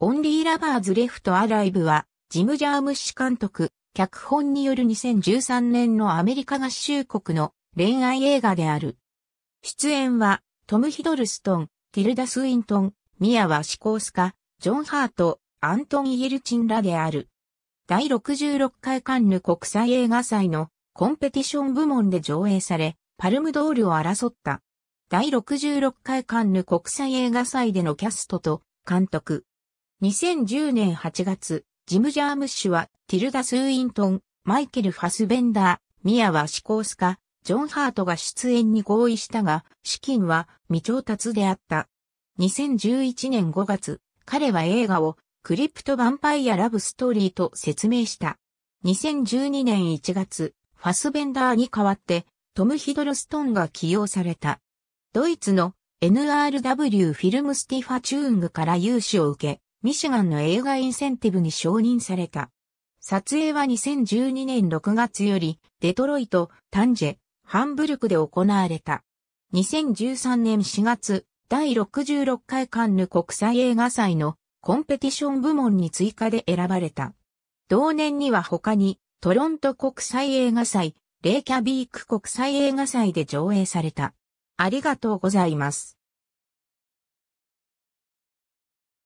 オンリーラバーズレフトアライブは、ジム・ジャームッシュ監督、脚本による2013年のアメリカ合衆国の恋愛映画である。出演は、トム・ヒドルストン、ティルダ・スウィントン、ミアワ・シコースカ、ジョン・ハート、アントン・イエルチンらである。第66回カンヌ国際映画祭のコンペティション部門で上映され、パルムドールを争った。第66回カンヌ国際映画祭でのキャストと監督、2010年8月、ジム・ジャームッシュは、ティルダ・スーイントン、マイケル・ファスベンダー、ミアはシコースカ、ジョン・ハートが出演に合意したが、資金は未調達であった。2011年5月、彼は映画をクリプト・ヴァンパイア・ラブ・ストーリーと説明した。2012年1月、ファスベンダーに代わって、トム・ヒドルストンが起用された。ドイツの NRW フィルムスティファチューングから融資を受け、ミシガンの映画インセンティブに承認された。撮影は2012年6月より、デトロイト、タンジェ、ハンブルクで行われた。2013年4月、第66回カンヌ国際映画祭のコンペティション部門に追加で選ばれた。同年には他に、トロント国際映画祭、レイキャビーク国際映画祭で上映された。ありがとうございます。